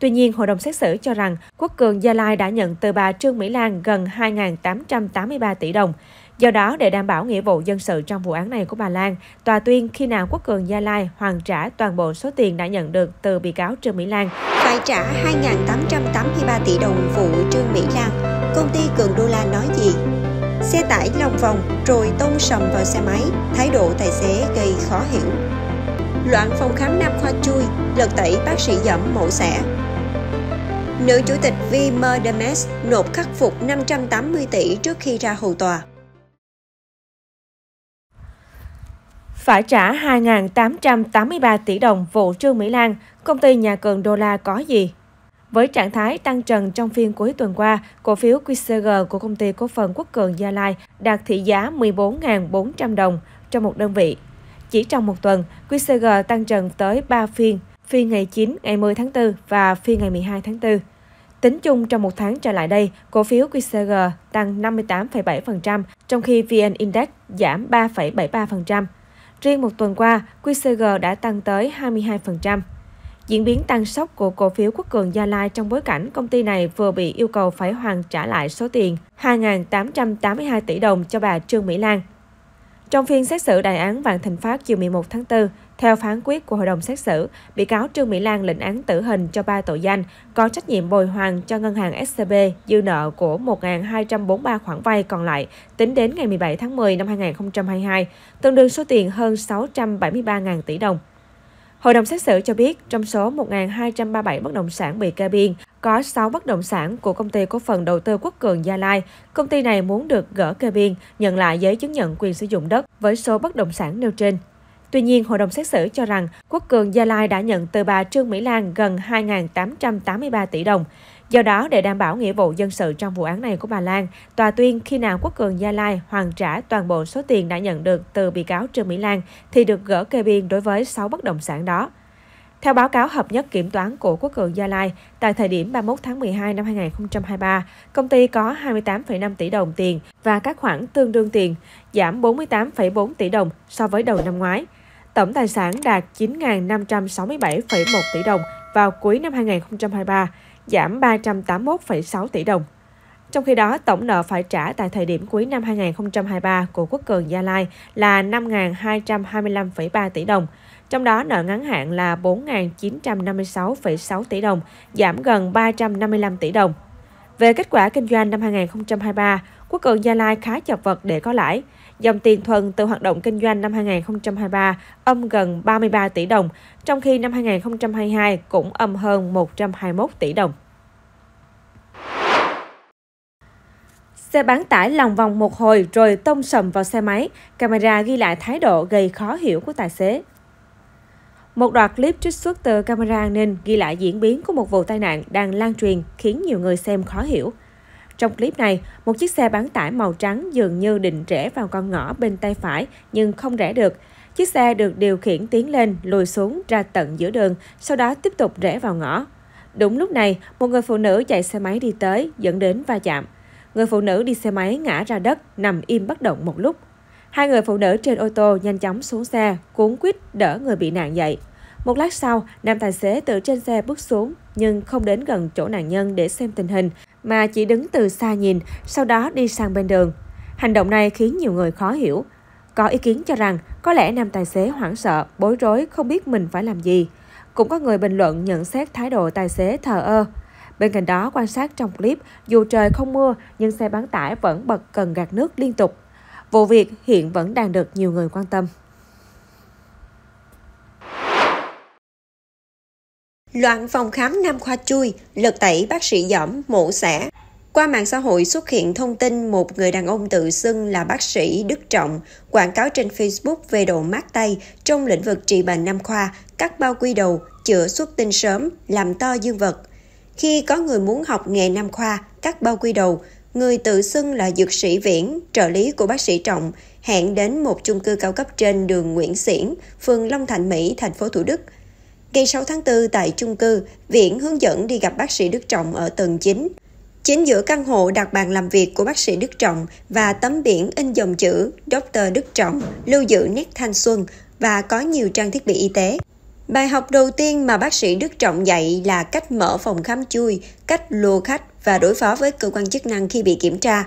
Tuy nhiên, hội đồng xét xử cho rằng Quốc Cường Gia Lai đã nhận từ bà Trương Mỹ Lan gần 2.883 tỷ đồng. Do đó, để đảm bảo nghĩa vụ dân sự trong vụ án này của bà Lan, tòa tuyên khi nào Quốc Cường Gia Lai hoàn trả toàn bộ số tiền đã nhận được từ bị cáo Trương Mỹ Lan. Phải trả 2.883 tỷ đồng vụ Trương Mỹ Lan, công ty Cường Đô La nói gì? Xe tải lòng vòng rồi tông sầm vào xe máy, thái độ tài xế gây khó hiểu. Loạn phòng khám nam khoa chui, lật tẩy bác sĩ dẫm mẫu xẻ, Nữ chủ tịch Vimerdemes nộp khắc phục 580 tỷ trước khi ra hầu tòa. Phải trả 2.883 tỷ đồng vụ Trương Mỹ Lan, công ty nhà cường đô la có gì? Với trạng thái tăng trần trong phiên cuối tuần qua, cổ phiếu QCG của công ty cổ phần Quốc Cường Gia Lai đạt thị giá 14.400 đồng trong một đơn vị. Chỉ trong một tuần, QCG tăng trần tới 3 phiên phiên ngày 9, ngày 10 tháng 4 và phiên ngày 12 tháng 4. Tính chung trong một tháng trở lại đây, cổ phiếu QCG tăng 58,7%, trong khi VN Index giảm 3,73%. Riêng một tuần qua, QCG đã tăng tới 22%. Diễn biến tăng sốc của cổ phiếu Quốc Cường Gia Lai trong bối cảnh công ty này vừa bị yêu cầu phải hoàn trả lại số tiền 2.882 tỷ đồng cho bà Trương Mỹ Lan. Trong phiên xét xử đại án Vạn Thịnh Phát chiều 11 tháng 4, theo phán quyết của hội đồng xét xử, bị cáo Trương Mỹ Lan lệnh án tử hình cho ba tội danh, có trách nhiệm bồi hoàn cho ngân hàng SCB dư nợ của 1.243 khoản vay còn lại tính đến ngày 17 tháng 10 năm 2022, tương đương số tiền hơn 673.000 tỷ đồng. Hội đồng xét xử cho biết, trong số 1.237 bất động sản bị kê biên, có 6 bất động sản của công ty cổ phần đầu tư Quốc Cường Gia Lai. Công ty này muốn được gỡ kê biên, nhận lại giấy chứng nhận quyền sử dụng đất với số bất động sản nêu trên. Tuy nhiên, hội đồng xét xử cho rằng Quốc Cường Gia Lai đã nhận từ bà Trương Mỹ Lan gần 2.883 tỷ đồng. Do đó, để đảm bảo nghĩa vụ dân sự trong vụ án này của bà Lan, tòa tuyên khi nào Quốc Cường Gia Lai hoàn trả toàn bộ số tiền đã nhận được từ bị cáo Trương Mỹ Lan thì được gỡ kê biên đối với 6 bất động sản đó. Theo báo cáo hợp nhất kiểm toán của Quốc cường Gia Lai, tại thời điểm 31 tháng 12 năm 2023, công ty có 28,5 tỷ đồng tiền và các khoản tương đương tiền, giảm 48,4 tỷ đồng so với đầu năm ngoái. Tổng tài sản đạt 9.567,1 tỷ đồng vào cuối năm 2023, giảm 381,6 tỷ đồng. Trong khi đó, tổng nợ phải trả tại thời điểm cuối năm 2023 của Quốc Cường Gia Lai là 5.225,3 tỷ đồng, trong đó nợ ngắn hạn là 4.956,6 tỷ đồng, giảm gần 355 tỷ đồng. Về kết quả kinh doanh năm 2023, Quốc Cường Gia Lai khá chật vật để có lãi. Dòng tiền thuần từ hoạt động kinh doanh năm 2023 âm gần 33 tỷ đồng, trong khi năm 2022 cũng âm hơn 121 tỷ đồng. Xe bán tải lòng vòng một hồi rồi tông sầm vào xe máy, camera ghi lại thái độ gây khó hiểu của tài xế. Một đoạn clip trích xuất từ camera an ninh ghi lại diễn biến của một vụ tai nạn đang lan truyền khiến nhiều người xem khó hiểu. Trong clip này, một chiếc xe bán tải màu trắng dường như định rẽ vào con ngõ bên tay phải nhưng không rẽ được. Chiếc xe được điều khiển tiến lên, lùi xuống ra tận giữa đường, sau đó tiếp tục rẽ vào ngõ. Đúng lúc này, một người phụ nữ chạy xe máy đi tới, dẫn đến va chạm. Người phụ nữ đi xe máy ngã ra đất, nằm im bất động một lúc. Hai người phụ nữ trên ô tô nhanh chóng xuống xe, cuốn quýt đỡ người bị nạn dậy. Một lát sau, nam tài xế từ trên xe bước xuống nhưng không đến gần chỗ nạn nhân để xem tình hình mà chỉ đứng từ xa nhìn, sau đó đi sang bên đường. Hành động này khiến nhiều người khó hiểu. Có ý kiến cho rằng có lẽ nam tài xế hoảng sợ, bối rối không biết mình phải làm gì. Cũng có người bình luận nhận xét thái độ tài xế thờ ơ. Bên cạnh đó, quan sát trong clip, dù trời không mưa nhưng xe bán tải vẫn bật cần gạt nước liên tục. Vụ việc hiện vẫn đang được nhiều người quan tâm. Loạn phòng khám Nam Khoa chui, lật tẩy bác sĩ giỏm, mổ xẻ. Qua mạng xã hội xuất hiện thông tin một người đàn ông tự xưng là bác sĩ Đức Trọng quảng cáo trên Facebook về độ mát tay trong lĩnh vực trị bệnh Nam Khoa, cắt bao quy đầu, chữa xuất tinh sớm, làm to dương vật. Khi có người muốn học nghề Nam Khoa, cắt bao quy đầu, người tự xưng là dược sĩ Viễn, trợ lý của bác sĩ Trọng, hẹn đến một chung cư cao cấp trên đường Nguyễn Xiển, phường Long Thạnh Mỹ, thành phố Thủ Đức – Ngày 6 tháng 4 tại chung cư, Viễn hướng dẫn đi gặp bác sĩ Đức Trọng ở tầng 9. Chính giữa căn hộ đặt bàn làm việc của bác sĩ Đức Trọng và tấm biển in dòng chữ Dr. Đức Trọng lưu giữ nét thanh xuân và có nhiều trang thiết bị y tế. Bài học đầu tiên mà bác sĩ Đức Trọng dạy là cách mở phòng khám chui, cách lùa khách và đối phó với cơ quan chức năng khi bị kiểm tra.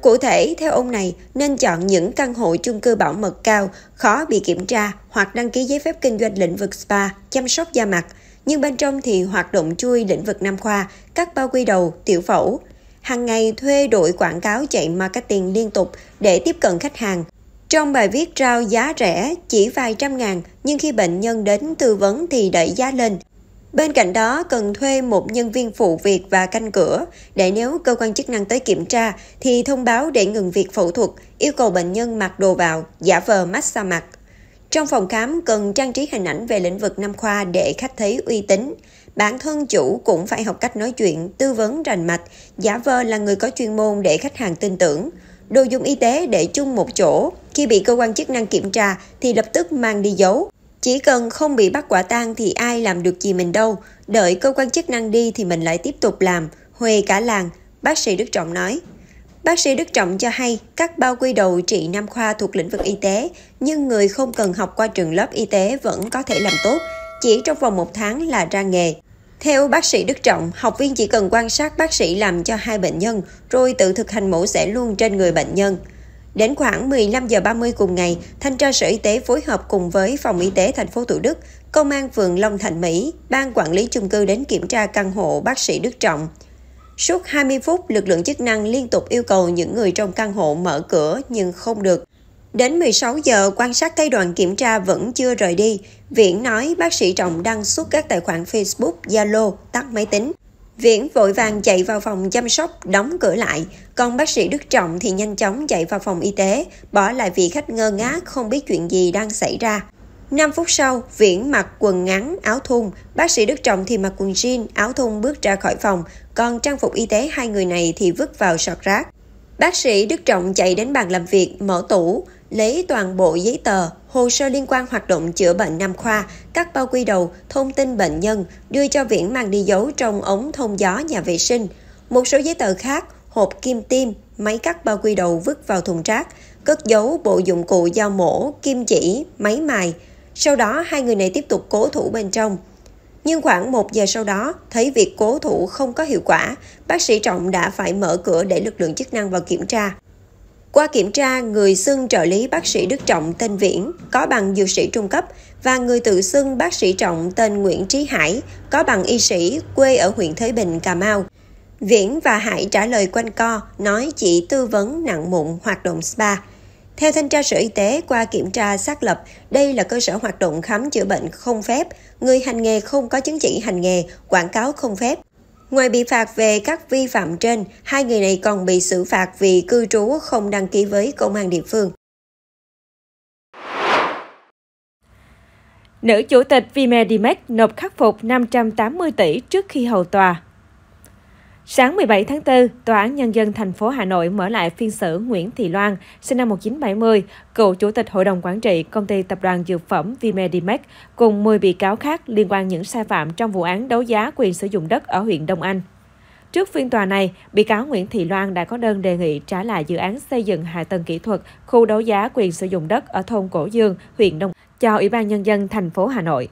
Cụ thể, theo ông này, nên chọn những căn hộ chung cư bảo mật cao, khó bị kiểm tra hoặc đăng ký giấy phép kinh doanh lĩnh vực spa, chăm sóc da mặt. Nhưng bên trong thì hoạt động chui lĩnh vực nam khoa, các bao quy đầu, tiểu phẫu. Hàng ngày thuê đội quảng cáo chạy marketing liên tục để tiếp cận khách hàng. Trong bài viết trao giá rẻ chỉ vài trăm ngàn, nhưng khi bệnh nhân đến tư vấn thì đẩy giá lên, Bên cạnh đó, cần thuê một nhân viên phụ việc và canh cửa để nếu cơ quan chức năng tới kiểm tra thì thông báo để ngừng việc phẫu thuật, yêu cầu bệnh nhân mặc đồ vào, giả vờ massage mặt. Trong phòng khám cần trang trí hình ảnh về lĩnh vực năm khoa để khách thấy uy tín. Bản thân chủ cũng phải học cách nói chuyện, tư vấn rành mạch, giả vờ là người có chuyên môn để khách hàng tin tưởng. Đồ dùng y tế để chung một chỗ, khi bị cơ quan chức năng kiểm tra thì lập tức mang đi giấu. Chỉ cần không bị bắt quả tang thì ai làm được gì mình đâu, đợi cơ quan chức năng đi thì mình lại tiếp tục làm, huề cả làng, bác sĩ Đức Trọng nói. Bác sĩ Đức Trọng cho hay các bao quy đầu trị nam khoa thuộc lĩnh vực y tế, nhưng người không cần học qua trường lớp y tế vẫn có thể làm tốt, chỉ trong vòng một tháng là ra nghề. Theo bác sĩ Đức Trọng, học viên chỉ cần quan sát bác sĩ làm cho hai bệnh nhân, rồi tự thực hành mổ xẻ luôn trên người bệnh nhân. Đến khoảng 15 giờ 30 cùng ngày, thanh tra Sở Y tế phối hợp cùng với phòng y tế thành phố Thủ Đức, công an phường Long Thành Mỹ, ban quản lý chung cư đến kiểm tra căn hộ bác sĩ Đức Trọng. Suốt 20 phút, lực lượng chức năng liên tục yêu cầu những người trong căn hộ mở cửa nhưng không được. Đến 16 giờ, quan sát thấy đoàn kiểm tra vẫn chưa rời đi. Viễn nói bác sĩ Trọng đăng xuất các tài khoản Facebook, Zalo, tắt máy tính. Viễn vội vàng chạy vào phòng chăm sóc, đóng cửa lại, còn bác sĩ Đức Trọng thì nhanh chóng chạy vào phòng y tế, bỏ lại vị khách ngơ ngác không biết chuyện gì đang xảy ra. 5 phút sau, Viễn mặc quần ngắn, áo thun, bác sĩ Đức Trọng thì mặc quần jean, áo thun bước ra khỏi phòng, còn trang phục y tế hai người này thì vứt vào sọt rác. Bác sĩ Đức Trọng chạy đến bàn làm việc, mở tủ, lấy toàn bộ giấy tờ, hồ sơ liên quan hoạt động chữa bệnh Nam Khoa, các bao quy đầu, thông tin bệnh nhân, đưa cho Viễn mang đi giấu trong ống thông gió nhà vệ sinh. Một số giấy tờ khác, hộp kim tim, máy cắt bao quy đầu vứt vào thùng rác, cất giấu bộ dụng cụ dao mổ, kim chỉ, máy mài. Sau đó hai người này tiếp tục cố thủ bên trong. Nhưng khoảng một giờ sau đó, thấy việc cố thủ không có hiệu quả, bác sĩ Trọng đã phải mở cửa để lực lượng chức năng vào kiểm tra. Qua kiểm tra, người xưng trợ lý bác sĩ Đức Trọng tên Viễn có bằng dược sĩ trung cấp và người tự xưng bác sĩ Trọng tên Nguyễn Trí Hải có bằng y sĩ quê ở huyện Thới Bình, Cà Mau. Viễn và Hải trả lời quanh co, nói chỉ tư vấn nặng mụn hoạt động spa. Theo thanh tra Sở Y tế, qua kiểm tra xác lập, đây là cơ sở hoạt động khám chữa bệnh không phép, người hành nghề không có chứng chỉ hành nghề, quảng cáo không phép, Ngoài bị phạt về các vi phạm trên, hai người này còn bị xử phạt vì cư trú không đăng ký với công an địa phương. Nữ chủ tịch Vimedimax nộp khắc phục 580 tỷ trước khi hầu tòa. Sáng 17 tháng 4, Tòa án Nhân dân thành phố Hà Nội mở lại phiên xử Nguyễn Thị Loan, sinh năm 1970, cựu Chủ tịch Hội đồng Quản trị Công ty Tập đoàn Dược phẩm Vimedimax, cùng 10 bị cáo khác liên quan những sai phạm trong vụ án đấu giá quyền sử dụng đất ở huyện Đông Anh. Trước phiên tòa này, bị cáo Nguyễn Thị Loan đã có đơn đề nghị trả lại dự án xây dựng hạ tầng kỹ thuật khu đấu giá quyền sử dụng đất ở thôn Cổ Dương, huyện Đông cho Ủy ban Nhân dân thành phố Hà Nội.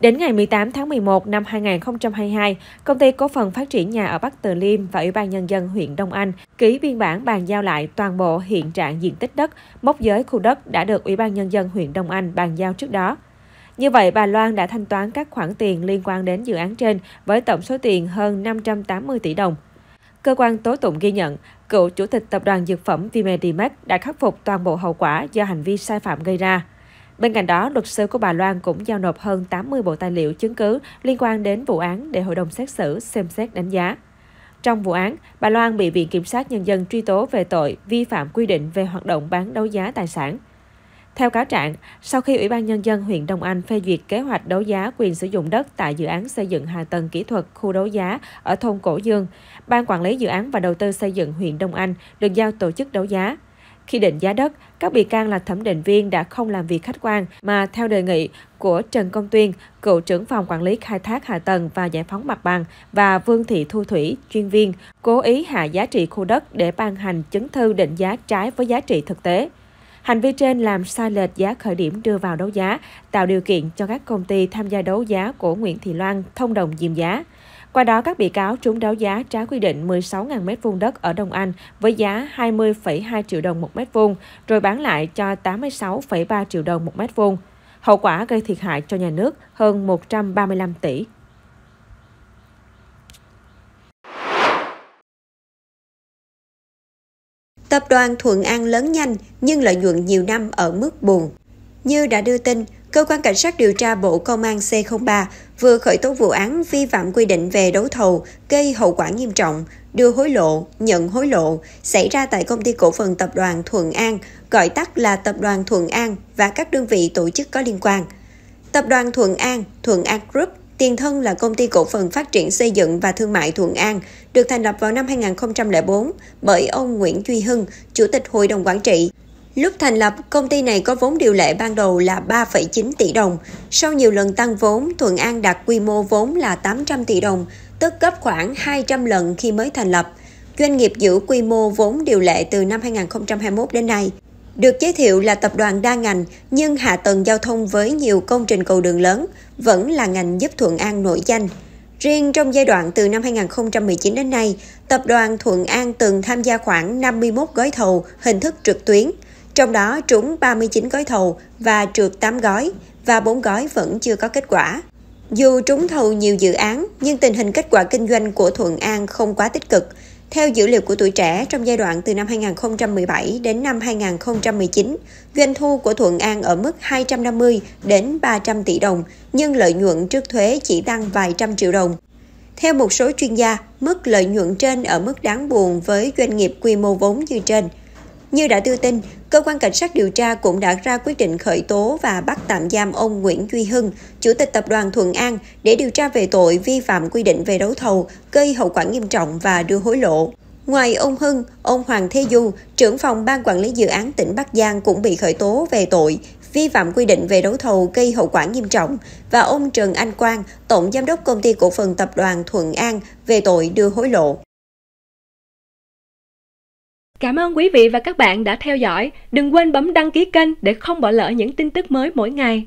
Đến ngày 18 tháng 11 năm 2022, Công ty Cổ phần Phát triển Nhà ở Bắc Từ Liêm và Ủy ban Nhân dân huyện Đông Anh ký biên bản bàn giao lại toàn bộ hiện trạng diện tích đất, mốc giới khu đất đã được Ủy ban Nhân dân huyện Đông Anh bàn giao trước đó. Như vậy, bà Loan đã thanh toán các khoản tiền liên quan đến dự án trên với tổng số tiền hơn 580 tỷ đồng. Cơ quan tố tụng ghi nhận, cựu chủ tịch tập đoàn dược phẩm Vimedimax đã khắc phục toàn bộ hậu quả do hành vi sai phạm gây ra. Bên cạnh đó, luật sư của bà Loan cũng giao nộp hơn 80 bộ tài liệu chứng cứ liên quan đến vụ án để hội đồng xét xử xem xét đánh giá. Trong vụ án, bà Loan bị Viện Kiểm sát Nhân dân truy tố về tội vi phạm quy định về hoạt động bán đấu giá tài sản. Theo cáo trạng, sau khi Ủy ban Nhân dân huyện Đông Anh phê duyệt kế hoạch đấu giá quyền sử dụng đất tại dự án xây dựng hạ tầng kỹ thuật khu đấu giá ở thôn Cổ Dương, Ban Quản lý Dự án và Đầu tư xây dựng huyện Đông Anh được giao tổ chức đấu giá. Khi định giá đất, các bị can là thẩm định viên đã không làm việc khách quan mà theo đề nghị của Trần Công Tuyên, cựu trưởng phòng quản lý khai thác hạ tầng và giải phóng mặt bằng và Vương Thị Thu Thủy, chuyên viên, cố ý hạ giá trị khu đất để ban hành chứng thư định giá trái với giá trị thực tế. Hành vi trên làm sai lệch giá khởi điểm đưa vào đấu giá, tạo điều kiện cho các công ty tham gia đấu giá của Nguyễn Thị Loan thông đồng diêm giá. Qua đó, các bị cáo trúng đấu giá trái quy định 16.000 m2 đất ở Đông Anh với giá 20,2 triệu đồng một mét vuông, rồi bán lại cho 86,3 triệu đồng một mét vuông. Hậu quả gây thiệt hại cho nhà nước hơn 135 tỷ. Tập đoàn Thuận An lớn nhanh nhưng lợi nhuận nhiều năm ở mức buồn. Như đã đưa tin, Cơ quan Cảnh sát điều tra Bộ Công an C03 vừa khởi tố vụ án vi phạm quy định về đấu thầu gây hậu quả nghiêm trọng, đưa hối lộ, nhận hối lộ xảy ra tại công ty cổ phần tập đoàn Thuận An, gọi tắt là tập đoàn Thuận An và các đơn vị tổ chức có liên quan. Tập đoàn Thuận An, Thuận An Group Tiền thân là công ty cổ phần phát triển xây dựng và thương mại Thuận An, được thành lập vào năm 2004 bởi ông Nguyễn Duy Hưng, Chủ tịch Hội đồng Quản trị. Lúc thành lập, công ty này có vốn điều lệ ban đầu là 3,9 tỷ đồng. Sau nhiều lần tăng vốn, Thuận An đạt quy mô vốn là 800 tỷ đồng, tức gấp khoảng 200 lần khi mới thành lập. Doanh nghiệp giữ quy mô vốn điều lệ từ năm 2021 đến nay. Được giới thiệu là tập đoàn đa ngành, nhưng hạ tầng giao thông với nhiều công trình cầu đường lớn vẫn là ngành giúp Thuận An nổi danh. Riêng trong giai đoạn từ năm 2019 đến nay, tập đoàn Thuận An từng tham gia khoảng 51 gói thầu hình thức trực tuyến – trong đó trúng 39 gói thầu và trượt 8 gói và 4 gói vẫn chưa có kết quả. Dù trúng thầu nhiều dự án, nhưng tình hình kết quả kinh doanh của Thuận An không quá tích cực. Theo dữ liệu của tuổi trẻ, trong giai đoạn từ năm 2017 đến năm 2019, doanh thu của Thuận An ở mức 250 đến 300 tỷ đồng, nhưng lợi nhuận trước thuế chỉ tăng vài trăm triệu đồng. Theo một số chuyên gia, mức lợi nhuận trên ở mức đáng buồn với doanh nghiệp quy mô vốn như trên – như đã đưa tin, cơ quan cảnh sát điều tra cũng đã ra quyết định khởi tố và bắt tạm giam ông Nguyễn Duy Hưng, chủ tịch tập đoàn Thuận An để điều tra về tội vi phạm quy định về đấu thầu, gây hậu quả nghiêm trọng và đưa hối lộ. Ngoài ông Hưng, ông Hoàng Thế Du, trưởng phòng ban quản lý dự án tỉnh Bắc Giang cũng bị khởi tố về tội vi phạm quy định về đấu thầu gây hậu quả nghiêm trọng và ông Trần Anh Quang, tổng giám đốc công ty cổ phần tập đoàn Thuận An về tội đưa hối lộ. Cảm ơn quý vị và các bạn đã theo dõi. Đừng quên bấm đăng ký kênh để không bỏ lỡ những tin tức mới mỗi ngày.